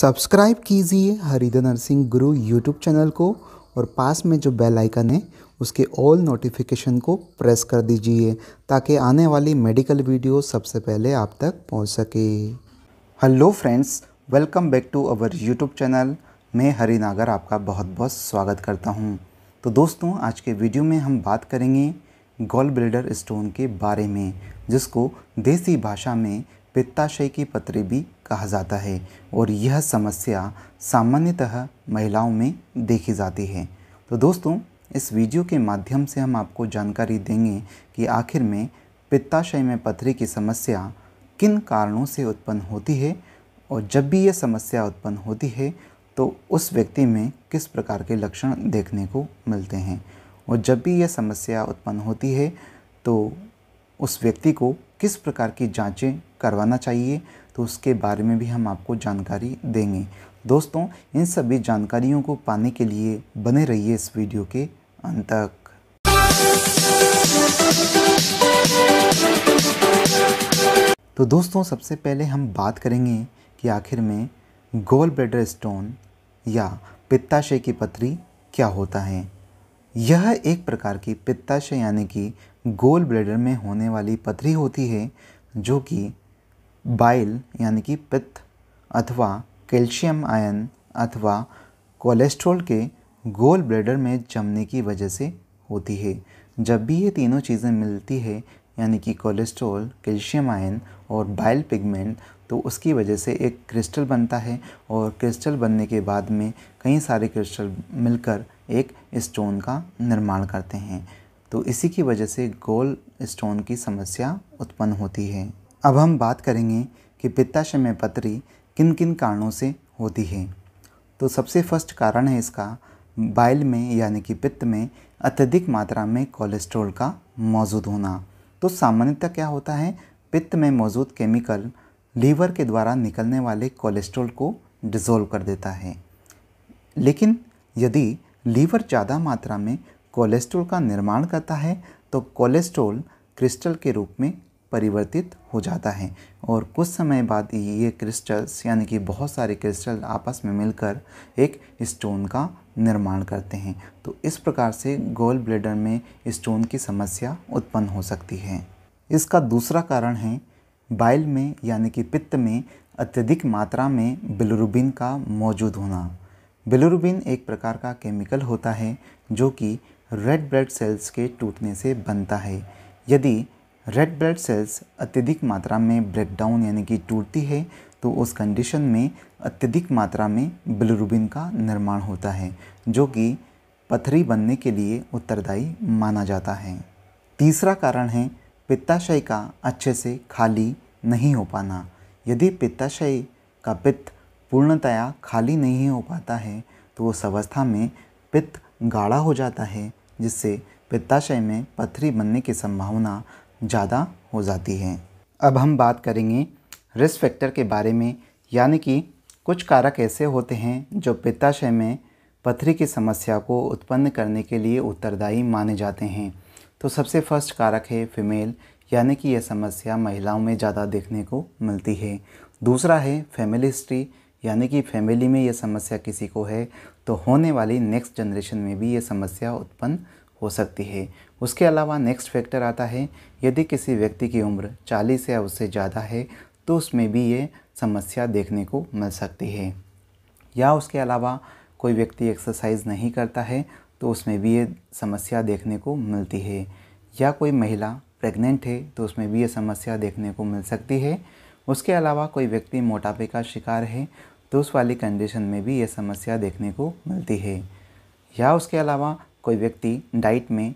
subscribe कीजिए हरिदर नरसिंह गुरु YouTube channel को और पास में जो बेल आइकन है उसके ऑल नोटिफिकेशन को प्रेस कर दीजिए ताकि आने वाली मेडिकल वीडियो सबसे पहले आप तक पहुंच सके hello friends welcome back to our YouTube channel मैं हरिनागर आपका बहुत बहुत स्वागत करता हूँ तो दोस्तों आज के वीडियो में हम बात करेंगे गोल ब्लेडर स्टोन के बारे में जिसको देसी भाषा में पित्ताशय की पत्री भी कहा जाता है और यह समस्या सामान्यतः महिलाओं में देखी जाती है तो दोस्तों इस वीडियो के माध्यम से हम आपको जानकारी देंगे कि आखिर में पित्ताशय में पथरी की समस्या किन कारणों से उत्पन्न होती है और जब भी यह समस्या उत्पन्न होती है तो उस व्यक्ति में किस प्रकार के लक्षण देखने को मिलते हैं और जब भी यह समस्या उत्पन्न होती है तो उस व्यक्ति को किस प्रकार की जांचें करवाना चाहिए तो उसके बारे में भी हम आपको जानकारी देंगे दोस्तों इन सभी जानकारियों को पाने के लिए बने रहिए इस वीडियो के अंत तक तो दोस्तों सबसे पहले हम बात करेंगे कि आखिर में गोल ब्लेडर स्टोन या पित्ताशय की पथरी क्या होता है यह एक प्रकार की पित्ताशय यानी कि गोल ब्लेडर में होने वाली पथरी होती है जो कि बाइल यानी कि पित्त अथवा कैल्शियम आयन अथवा कोलेस्ट्रॉल के गोल ब्लेडर में जमने की वजह से होती है जब भी ये तीनों चीज़ें मिलती है यानी कि कोलेस्ट्रॉल कैल्शियम आयन और बाइल पिगमेंट तो उसकी वजह से एक क्रिस्टल बनता है और क्रिस्टल बनने के बाद में कई सारे क्रिस्टल मिलकर एक स्टोन का निर्माण करते हैं तो इसी की वजह से गोल स्टोन की समस्या उत्पन्न होती है अब हम बात करेंगे कि पित्ताशय पत्री किन किन कारणों से होती है तो सबसे फर्स्ट कारण है इसका बाइल में यानी कि पित्त में अत्यधिक मात्रा में कोलेस्ट्रॉल का मौजूद होना तो सामान्यतः क्या होता है पित्त में मौजूद केमिकल लीवर के द्वारा निकलने वाले कोलेस्ट्रॉल को डिज़ोल्व कर देता है लेकिन यदि लीवर ज़्यादा मात्रा में कोलेस्ट्रोल का निर्माण करता है तो कोलेस्ट्रोल क्रिस्टल के रूप में परिवर्तित हो जाता है और कुछ समय बाद ये क्रिस्टल्स यानी कि बहुत सारे क्रिस्टल आपस में मिलकर एक स्टोन का निर्माण करते हैं तो इस प्रकार से गोल ब्लेडर में स्टोन की समस्या उत्पन्न हो सकती है इसका दूसरा कारण है बाइल में यानी कि पित्त में अत्यधिक मात्रा में बिलरुबिन का मौजूद होना बिलुरुबिन एक प्रकार का केमिकल होता है जो कि रेड ब्लड सेल्स के टूटने से बनता है यदि रेड ब्लड सेल्स अत्यधिक मात्रा में ब्रेकडाउन यानी कि टूटती है तो उस कंडीशन में अत्यधिक मात्रा में बिलुरुबिन का निर्माण होता है जो कि पथरी बनने के लिए उत्तरदायी माना जाता है तीसरा कारण है पित्ताशय का अच्छे से खाली नहीं हो पाना यदि पित्ताशय का पित्त पूर्णतया खाली नहीं हो पाता है तो उस अवस्था में पित्त गाढ़ा हो जाता है जिससे पित्ताशय में पथरी बनने की संभावना ज़्यादा हो जाती है अब हम बात करेंगे रिस्क फैक्टर के बारे में यानी कि कुछ कारक ऐसे होते हैं जो पित्ताशय में पथरी की समस्या को उत्पन्न करने के लिए उत्तरदायी माने जाते हैं तो सबसे फर्स्ट कारक है फीमेल यानी कि यह समस्या महिलाओं में ज़्यादा देखने को मिलती है दूसरा है फैमिली हिस्ट्री यानी कि फैमिली में ये समस्या किसी को है तो होने वाली नेक्स्ट जनरेशन में भी ये समस्या उत्पन्न हो सकती है उसके अलावा नेक्स्ट फैक्टर आता है यदि किसी व्यक्ति की उम्र 40 या उससे ज़्यादा है तो उसमें भी ये समस्या देखने को मिल सकती है या उसके अलावा कोई व्यक्ति एक्सरसाइज नहीं करता है तो उसमें भी ये समस्या देखने को मिलती है या कोई महिला प्रेग्नेंट है तो उसमें भी ये समस्या देखने को मिल सकती है उसके अलावा कोई व्यक्ति मोटापे का शिकार है तो उस वाली कंडीशन में भी ये समस्या देखने को मिलती है या उसके अलावा कोई व्यक्ति डाइट में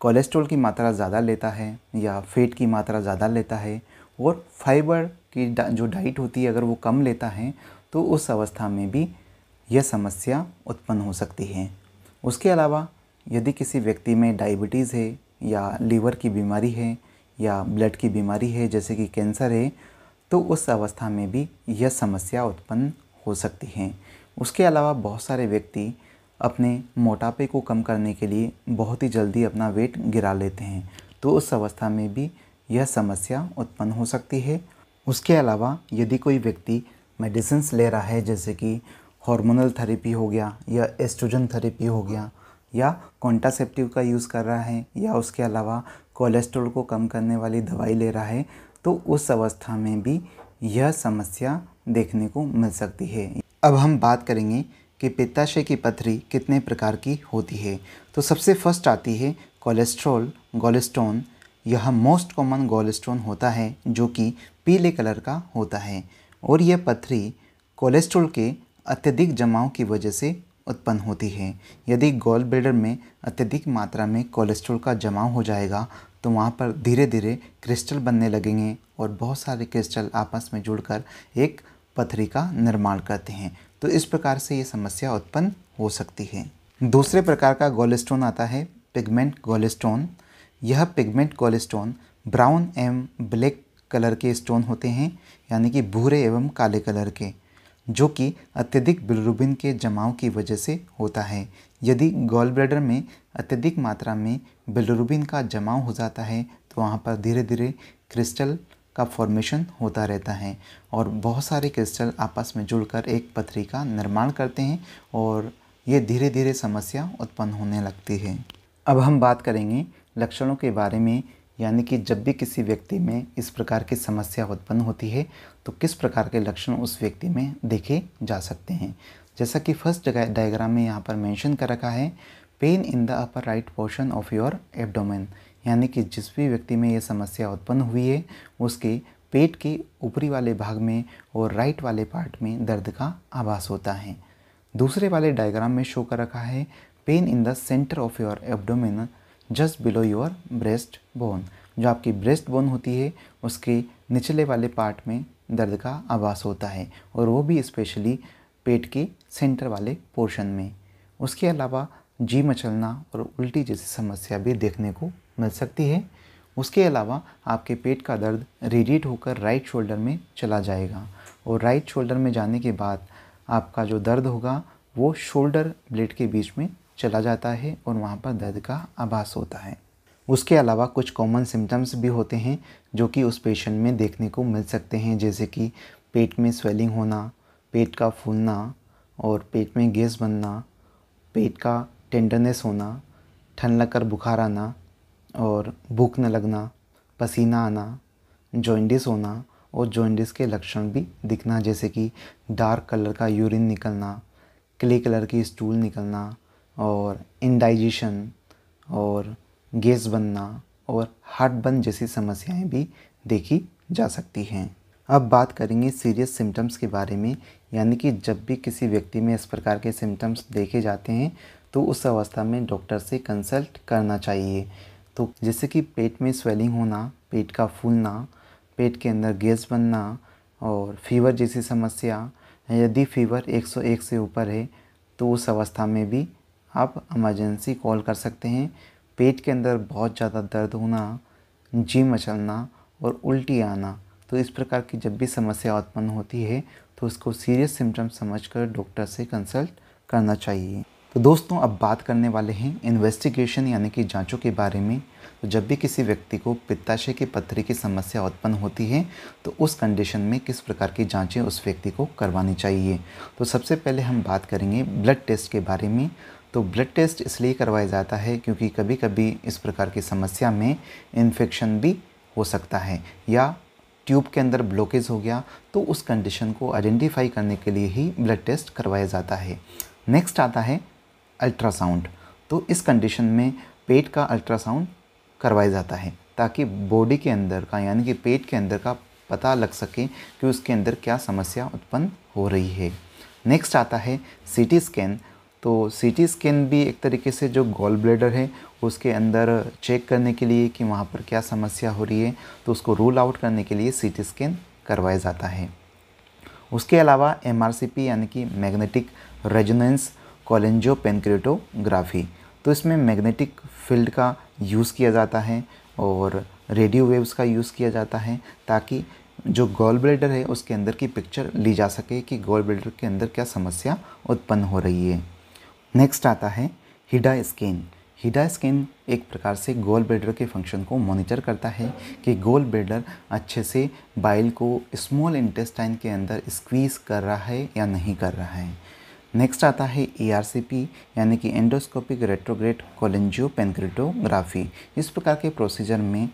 कोलेस्ट्रॉल की मात्रा ज़्यादा लेता है या फेट की मात्रा ज़्यादा लेता है और फाइबर की जो डाइट होती है अगर वो कम लेता है तो उस अवस्था में भी यह समस्या उत्पन्न हो सकती है उसके अलावा यदि किसी व्यक्ति में डायबिटीज़ है या लीवर की बीमारी है या ब्लड की बीमारी है जैसे कि कैंसर है तो उस अवस्था में भी यह समस्या उत्पन्न हो सकती है उसके अलावा बहुत सारे व्यक्ति अपने मोटापे को कम करने के लिए बहुत ही जल्दी अपना वेट गिरा लेते हैं तो उस अवस्था में भी यह समस्या उत्पन्न हो सकती है उसके अलावा यदि कोई व्यक्ति मेडिसिन ले रहा है जैसे कि हार्मोनल थेरेपी हो गया या एस्ट्रोजन थेरेपी हो गया या कॉन्टासेप्टिव का यूज़ कर रहा है या उसके अलावा कोलेस्ट्रॉल को कम करने वाली दवाई ले रहा है तो उस अवस्था में भी यह समस्या देखने को मिल सकती है अब हम बात करेंगे कि पित्ताशय की पथरी कितने प्रकार की होती है तो सबसे फर्स्ट आती है कोलेस्ट्रॉल गोलेस्टोन यह मोस्ट कॉमन गोलेस्टोन होता है जो कि पीले कलर का होता है और यह पथरी कोलेस्ट्रॉल के अत्यधिक जमाव की वजह से उत्पन्न होती है यदि गोल ब्लेडर में अत्यधिक मात्रा में कोलेस्ट्रॉल का जमाव हो जाएगा तो वहाँ पर धीरे धीरे क्रिस्टल बनने लगेंगे और बहुत सारे क्रिस्टल आपस में जुड़कर एक पथरी का निर्माण करते हैं तो इस प्रकार से ये समस्या उत्पन्न हो सकती है दूसरे प्रकार का गोलेस्टोन आता है पिगमेंट गोलेस्टोन यह पिगमेंट गोलेस्टोन ब्राउन एवं ब्लैक कलर के स्टोन होते हैं यानी कि भूरे एवं काले कलर के जो कि अत्यधिक बिलरुबिन के जमाव की वजह से होता है यदि गॉल ब्लैडर में अत्यधिक मात्रा में बिलरुबिन का जमाव हो जाता है तो वहाँ पर धीरे धीरे क्रिस्टल का फॉर्मेशन होता रहता है और बहुत सारे क्रिस्टल आपस में जुड़कर एक पथरी का निर्माण करते हैं और ये धीरे धीरे समस्या उत्पन्न होने लगती है अब हम बात करेंगे लक्षणों के बारे में यानी कि जब भी किसी व्यक्ति में इस प्रकार की समस्या उत्पन्न होती है तो किस प्रकार के लक्षण उस व्यक्ति में देखे जा सकते हैं जैसा कि फर्स्ट जगह डायग्राम में यहाँ पर मेंशन कर रखा है pain in the upper right portion of your abdomen यानी कि जिस भी व्यक्ति में ये समस्या उत्पन्न हुई है उसके पेट के ऊपरी वाले भाग में और राइट वाले पार्ट में दर्द का आभास होता है दूसरे वाले डायग्राम में शो कर रखा है pain in the centre of your abdomen just below your breast bone जो आपकी ब्रेस्ट बोन होती है उसके निचले वाले पार्ट में दर्द का आभास होता है और वो भी स्पेशली पेट के सेंटर वाले पोर्शन में उसके अलावा जी मचलना और उल्टी जैसी समस्या भी देखने को मिल सकती है उसके अलावा आपके पेट का दर्द रेडिएट होकर राइट शोल्डर में चला जाएगा और राइट शोल्डर में जाने के बाद आपका जो दर्द होगा वो शोल्डर ब्लेड के बीच में चला जाता है और वहाँ पर दर्द का आभास होता है उसके अलावा कुछ कॉमन सिम्टम्स भी होते हैं जो कि उस पेशेंट में देखने को मिल सकते हैं जैसे कि पेट में स्वेलिंग होना पेट का फूलना और पेट में गैस बनना पेट का टेंडरनेस होना ठंड लगकर बुखार आना और भूख न लगना पसीना आना जॉइंडिस होना और जॉइंडिस के लक्षण भी दिखना जैसे कि डार्क कलर का यूरिन निकलना क्ले कलर की स्टूल निकलना और इंडाइजेशन और गैस बनना और हार्ट बंद जैसी समस्याएं भी देखी जा सकती हैं अब बात करेंगे सीरियस सिम्टम्स के बारे में यानी कि जब भी किसी व्यक्ति में इस प्रकार के सिम्टम्स देखे जाते हैं तो उस अवस्था में डॉक्टर से कंसल्ट करना चाहिए तो जैसे कि पेट में स्वेलिंग होना पेट का फूलना पेट के अंदर गैस बनना और फीवर जैसी समस्या यदि फीवर 101 से ऊपर है तो उस अवस्था में भी आप इमरजेंसी कॉल कर सकते हैं पेट के अंदर बहुत ज़्यादा दर्द होना जी मचलना और उल्टी आना तो इस प्रकार की जब भी समस्या उत्पन्न होती है तो उसको सीरियस सिम्टम समझकर डॉक्टर से कंसल्ट करना चाहिए तो दोस्तों अब बात करने वाले हैं इन्वेस्टिगेशन यानी कि जांचों के बारे में तो जब भी किसी व्यक्ति को पित्ताशय के पत्थरी की समस्या उत्पन्न होती है तो उस कंडीशन में किस प्रकार की जांचें उस व्यक्ति को करवानी चाहिए तो सबसे पहले हम बात करेंगे ब्लड टेस्ट के बारे में तो ब्लड टेस्ट इसलिए करवाया जाता है क्योंकि कभी कभी इस प्रकार की समस्या में इन्फेक्शन भी हो सकता है या ट्यूब के अंदर ब्लॉकेज हो गया तो उस कंडीशन को आइडेंटिफाई करने के लिए ही ब्लड टेस्ट करवाया जाता है नेक्स्ट आता है अल्ट्रासाउंड तो इस कंडीशन में पेट का अल्ट्रासाउंड करवाया जाता है ताकि बॉडी के अंदर का यानी कि पेट के अंदर का पता लग सके कि उसके अंदर क्या समस्या उत्पन्न हो रही है नेक्स्ट आता है सीटी स्कैन तो सी टी स्कैन भी एक तरीके से जो गोल ब्लेडर है उसके अंदर चेक करने के लिए कि वहाँ पर क्या समस्या हो रही है तो उसको रूल आउट करने के लिए सी टी स्कैन करवाया जाता है उसके अलावा एम यानी कि मैग्नेटिक रेजोनेंस कॉलेंजो पेनक्रेटोग्राफी तो इसमें मैग्नेटिक फील्ड का यूज़ किया जाता है और रेडियो वेव्स का यूज़ किया जाता है ताकि जो गोल ब्लेडर है उसके अंदर की पिक्चर ली जा सके कि गोल ब्लेडर के अंदर क्या समस्या उत्पन्न हो रही है नेक्स्ट आता है हिडा स्कैन हिडा स्कैन एक प्रकार से गोल बेडर के फंक्शन को मॉनिटर करता है कि गोल बेडर अच्छे से बाइल को स्मॉल इंटेस्टाइन के अंदर स्क्वीज़ कर रहा है या नहीं कर रहा है नेक्स्ट आता है ई यानी कि एंडोस्कोपिक रेट्रोग्रेट कोलेंजियो पेनक्रिटोग्राफी इस प्रकार के प्रोसीजर में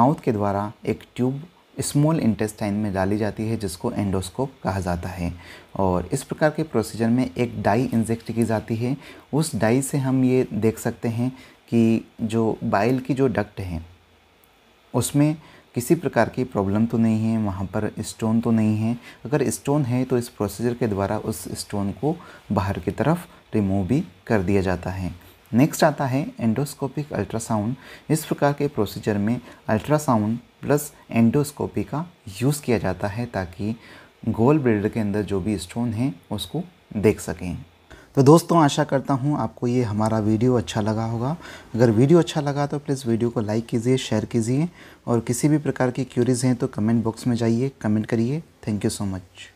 माउथ के द्वारा एक ट्यूब स्मॉल इंटेस्टाइन में डाली जाती है जिसको एंडोस्कोप कहा जाता है और इस प्रकार के प्रोसीजर में एक डाई इंजेक्ट की जाती है उस डाई से हम ये देख सकते हैं कि जो बाइल की जो डक्ट है उसमें किसी प्रकार की प्रॉब्लम तो नहीं है वहाँ पर स्टोन तो नहीं है अगर स्टोन है तो इस प्रोसीजर के द्वारा उस स्टोन को बाहर की तरफ रिमूव भी कर दिया जाता है नेक्स्ट आता है एंडोस्कोपिक अल्ट्रासाउंड इस प्रकार के प्रोसीजर में अल्ट्रासाउंड प्लस एंडोस्कोपी का यूज़ किया जाता है ताकि गोल ब्लेडर के अंदर जो भी स्टोन हैं उसको देख सकें तो दोस्तों आशा करता हूँ आपको ये हमारा वीडियो अच्छा लगा होगा अगर वीडियो अच्छा लगा तो प्लीज़ वीडियो को लाइक कीजिए शेयर कीजिए और किसी भी प्रकार की क्यूरीज़ हैं तो कमेंट बॉक्स में जाइए कमेंट करिए थैंक यू सो मच